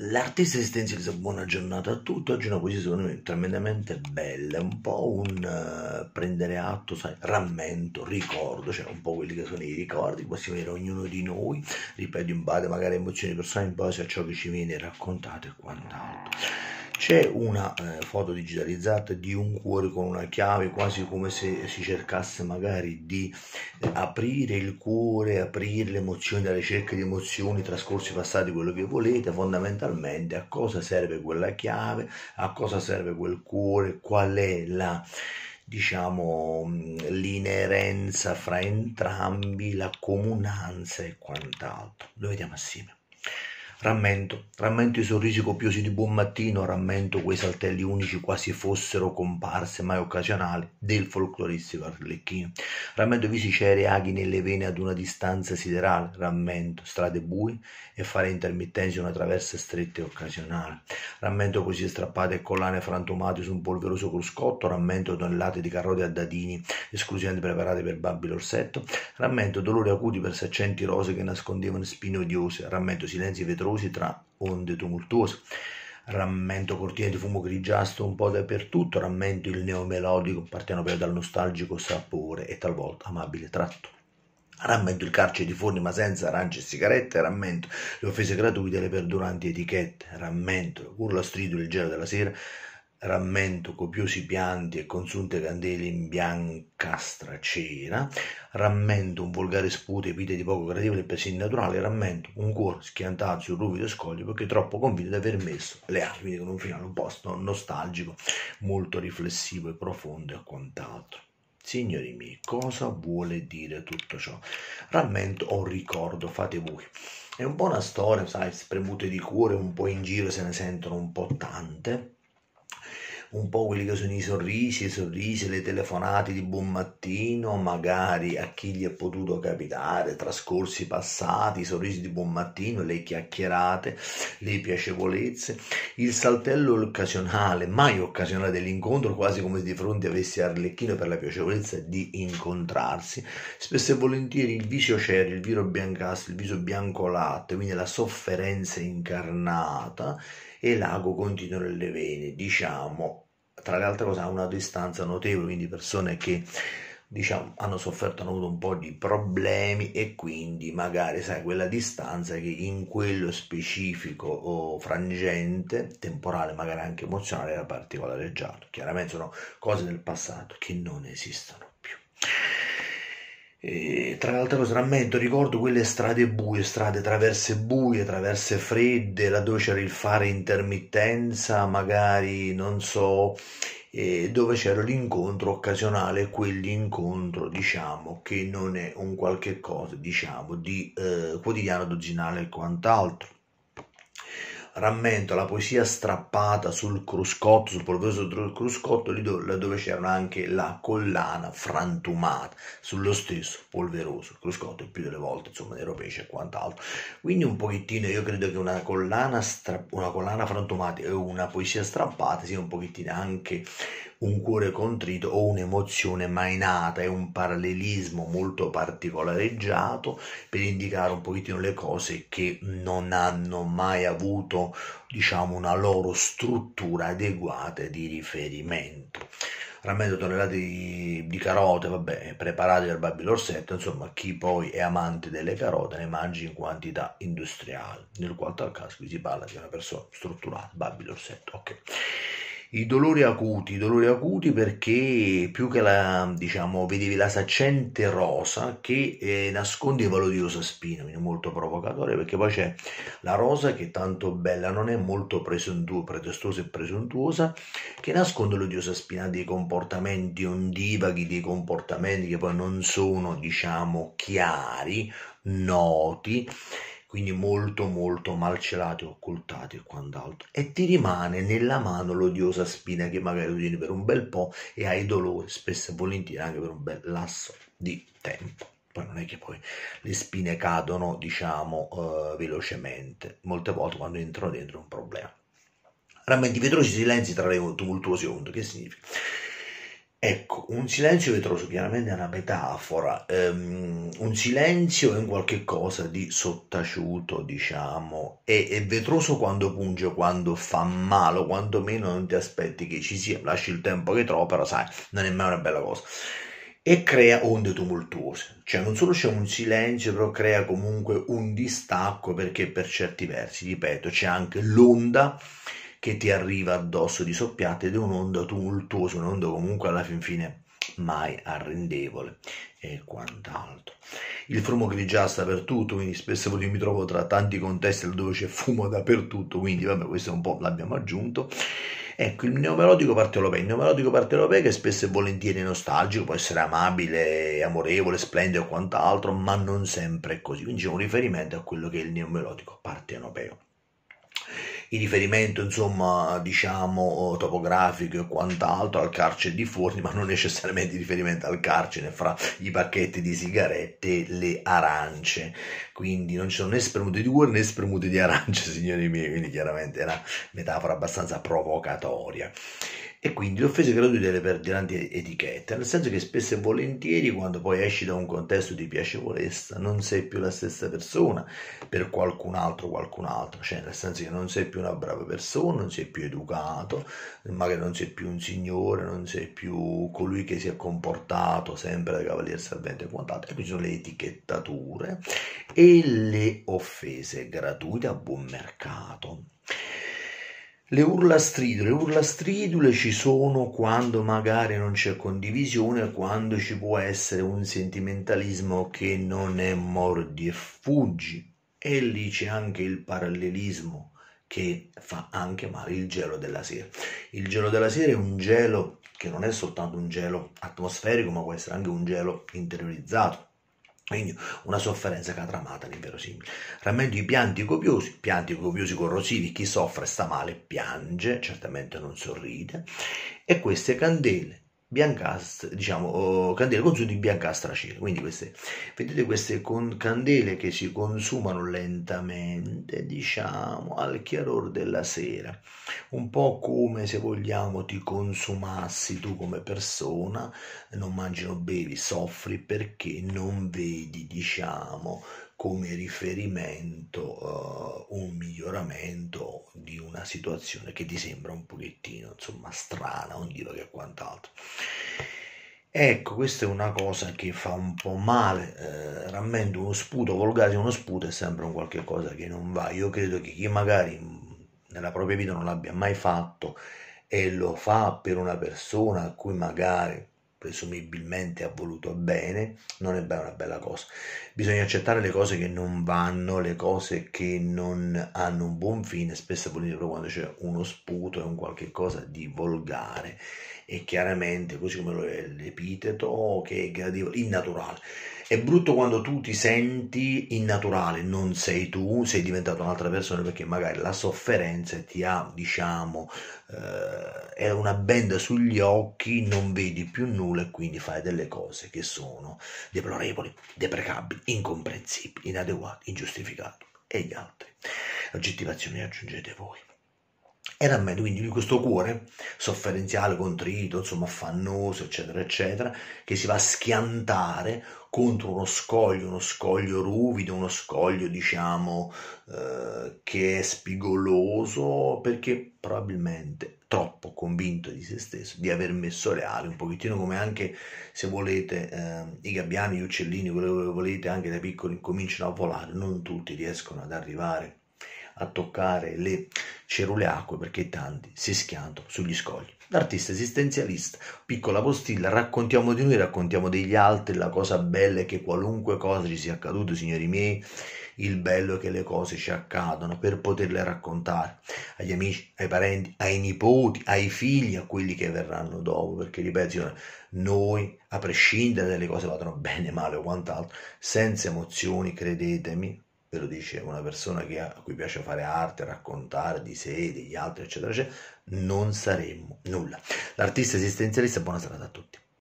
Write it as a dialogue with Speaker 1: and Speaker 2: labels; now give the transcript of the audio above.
Speaker 1: L'artista esistenzialista, buona giornata a tutti. Oggi è una poesia secondo me tremendamente bella, un po' un uh, prendere atto, sai, rammento, ricordo, cioè un po' quelli che sono i ricordi, possiamo avere ognuno di noi, ripeto, in base magari a emozioni personali, in base a ciò che ci viene raccontato e quant'altro. C'è una eh, foto digitalizzata di un cuore con una chiave, quasi come se si cercasse magari di eh, aprire il cuore, aprire le emozioni, la ricerca di emozioni, trascorsi passati, quello che volete. Fondamentalmente a cosa serve quella chiave, a cosa serve quel cuore, qual è la diciamo mm, l'inerenza fra entrambi, la comunanza e quant'altro. Lo vediamo assieme. Rammento, rammento i sorrisi copiosi di buon mattino, rammento quei saltelli unici quasi fossero comparse mai occasionali del folcloristico Arlecchino. Rammento visi ceri aghi nelle vene ad una distanza siderale, rammento strade buie e fare intermittenze una traversa stretta e occasionale. Rammento così strappate e collane frantumate su un polveroso cruscotto, rammento tonnellate di carote a dadini esclusivamente preparate per babbi l'orsetto, rammento dolori acuti per saccenti rose che nascondevano spine odiose, rammento silenzi vetrosi sventrosi tra onde tumultuose. Rammento cortine di fumo grigiastro un po' dappertutto, rammento il neomelodico partenopeo dal nostalgico sapore e talvolta amabile tratto. Rammento il carcere di forni ma senza arance e sigarette, rammento le offese gratuite e le perduranti etichette, rammento la curla strido il gelo della sera, rammento copiosi pianti e consunte candele in biancastra cera, rammento un volgare sputo e vite di poco gradevole e persino naturale, rammento un cuore schiantato sul ruvido scoglio perché troppo convinto di aver messo le armi con un finale un po' nostalgico, molto riflessivo e profondo e quant'altro. Signori miei, cosa vuole dire tutto ciò? Rammento o ricordo, fate voi. È un po' una storia, sai, spremute di cuore, un po' in giro se ne sentono un po' tante un po' quelli che sono i sorrisi, i sorrisi, le telefonate di buon mattino, magari a chi gli è potuto capitare, trascorsi passati, i sorrisi di buon mattino, le chiacchierate, le piacevolezze, il saltello occasionale, mai occasionale dell'incontro, quasi come se di fronte avessi Arlecchino per la piacevolezza di incontrarsi, spesso e volentieri il viso cero, il viso biancastro, il viso bianco latte, quindi la sofferenza incarnata e l'ago continua nelle vene, diciamo, tra le altre cose a una distanza notevole, quindi persone che diciamo, hanno sofferto, hanno avuto un po' di problemi e quindi magari, sai, quella distanza che in quello specifico o frangente, temporale, magari anche emozionale, era particolareggiato. Chiaramente sono cose del passato che non esistono. E, tra l'altro rammento, ricordo quelle strade buie, strade traverse buie, traverse fredde, laddove c'era il fare intermittenza, magari non so, eh, dove c'era l'incontro occasionale, quell'incontro diciamo che non è un qualche cosa diciamo di eh, quotidiano dozzinale e quant'altro rammento la poesia strappata sul cruscotto, sul polveroso cruscotto, lì dove, c'era anche la collana frantumata sullo stesso polveroso cruscotto, più delle volte insomma ero pesce e quant'altro. Quindi un pochettino io credo che una collana, stra- una collana frantumata e una poesia strappata sia un pochettino anche un cuore contrito o un'emozione mai nata, è un parallelismo molto particolareggiato per indicare un pochettino le cose che non hanno mai avuto, diciamo, una loro struttura adeguata di riferimento. Rammento tonnellate di, di, carote, vabbè, preparate dal Baby Lorsetto, insomma, chi poi è amante delle carote ne mangi in quantità industriale, nel qual caso qui si parla di una persona strutturata, Baby Lorsetto, ok. I dolori acuti, i dolori acuti perché più che la, diciamo, vedevi la saccente rosa che eh, nasconde i spina, quindi molto provocatorio, perché poi c'è la rosa che è tanto bella, non è molto presuntuo, pretestuosa e presuntuosa, che nasconde l'odiosa spina dei comportamenti ondivaghi, dei comportamenti che poi non sono, diciamo, chiari, noti quindi molto molto malcelati, occultati e quant'altro, e ti rimane nella mano l'odiosa spina che magari tieni per un bel po' e hai dolore, spesso e volentieri anche per un bel lasso di tempo. Poi non è che poi le spine cadono, diciamo, eh, velocemente, molte volte quando entrano dentro è un problema. Rammenti veloci silenzi tra le tumultuose onde, che significa? Ecco, un silenzio vetroso chiaramente è una metafora, um, un silenzio è un qualche cosa di sottaciuto, diciamo, e è vetroso quando punge, quando fa male, quanto meno non ti aspetti che ci sia, lasci il tempo che trovo, però sai, non è mai una bella cosa e crea onde tumultuose. Cioè non solo c'è un silenzio, però crea comunque un distacco perché per certi versi, ripeto, c'è anche l'onda che ti arriva addosso di soppiatto ed è un'onda tumultuosa, un'onda comunque alla fin fine mai arrendevole e quant'altro. Il fumo grigiastro dappertutto, quindi spesso io mi trovo tra tanti contesti dove c'è fumo dappertutto, quindi vabbè questo un po' l'abbiamo aggiunto. Ecco, il neomelodico parte Il neomelodico parte europeo che spesso e volentieri è nostalgico, può essere amabile, amorevole, splendido o quant'altro, ma non sempre è così. Quindi c'è un riferimento a quello che è il neomelodico parte in riferimento insomma diciamo topografico e quant'altro al carcere di Forni ma non necessariamente in riferimento al carcere fra i pacchetti di sigarette e le arance quindi non ci sono né spremute di uova né spremute di arance signori miei quindi chiaramente è una metafora abbastanza provocatoria e quindi l'offesa gratuita le perde grandi etichette, nel senso che spesso e volentieri quando poi esci da un contesto di piacevolezza non sei più la stessa persona per qualcun altro qualcun altro, cioè nel senso che non sei più una brava persona, non sei più educato, magari non sei più un signore, non sei più colui che si è comportato sempre da cavaliere servente e quant'altro, e quindi sono le etichettature e le offese gratuite a buon mercato. Le urla stridule, le urla stridule ci sono quando magari non c'è condivisione, quando ci può essere un sentimentalismo che non è mordi e fuggi. E lì c'è anche il parallelismo che fa anche male il gelo della sera. Il gelo della sera è un gelo che non è soltanto un gelo atmosferico, ma può essere anche un gelo interiorizzato quindi una sofferenza catramata l'inverosimile Rammento i pianti copiosi, pianti copiosi corrosivi, chi soffre sta male piange, certamente non sorride, e queste candele biancastra, diciamo, candele consumate in biancastra cera. Quindi queste, vedete queste con candele che si consumano lentamente, diciamo, al chiaror della sera. Un po' come se vogliamo ti consumassi tu come persona, non mangi, non bevi, soffri perché non vedi, diciamo, come riferimento uh, un miglioramento, una situazione che ti sembra un pochettino, insomma, strana, ondiva che quant'altro. Ecco, questa è una cosa che fa un po' male, eh, rammento uno sputo, volgare uno sputo è sempre un qualche cosa che non va. Io credo che chi magari nella propria vita non l'abbia mai fatto e lo fa per una persona a cui magari presumibilmente ha voluto bene, non è una bella cosa. Bisogna accettare le cose che non vanno, le cose che non hanno un buon fine, spesso e volentieri quando c'è uno sputo è un qualche cosa di volgare è chiaramente, così come l'epiteto, che è gradevole, innaturale. È brutto quando tu ti senti innaturale, non sei tu, sei diventato un'altra persona perché magari la sofferenza ti ha, diciamo, eh, è una benda sugli occhi, non vedi più nulla e quindi fai delle cose che sono deplorevoli, deprecabili, incomprensibili, inadeguate, ingiustificate e gli altri. L'oggettivazione aggiungete voi era a me, quindi di questo cuore sofferenziale, contrito, insomma affannoso, eccetera, eccetera, che si va a schiantare contro uno scoglio, uno scoglio ruvido, uno scoglio diciamo eh, che è spigoloso, perché probabilmente troppo convinto di se stesso, di aver messo le ali, un pochettino come anche se volete eh, i gabbiani, gli uccellini, quello che volete, anche da piccoli cominciano a volare, non tutti riescono ad arrivare a toccare le cerule acque perché tanti si schiantano sugli scogli. L'artista esistenzialista, piccola postilla, raccontiamo di noi, raccontiamo degli altri, la cosa bella è che qualunque cosa ci sia accaduto, signori miei, il bello è che le cose ci accadono per poterle raccontare agli amici, ai parenti, ai nipoti, ai figli, a quelli che verranno dopo, perché ripeto, noi, a prescindere dalle cose vadano bene, male o quant'altro, senza emozioni, credetemi, ve lo dice una persona che, a cui piace fare arte, raccontare di sé, degli altri, eccetera, eccetera, non saremmo nulla. L'artista esistenzialista, buona serata a tutti.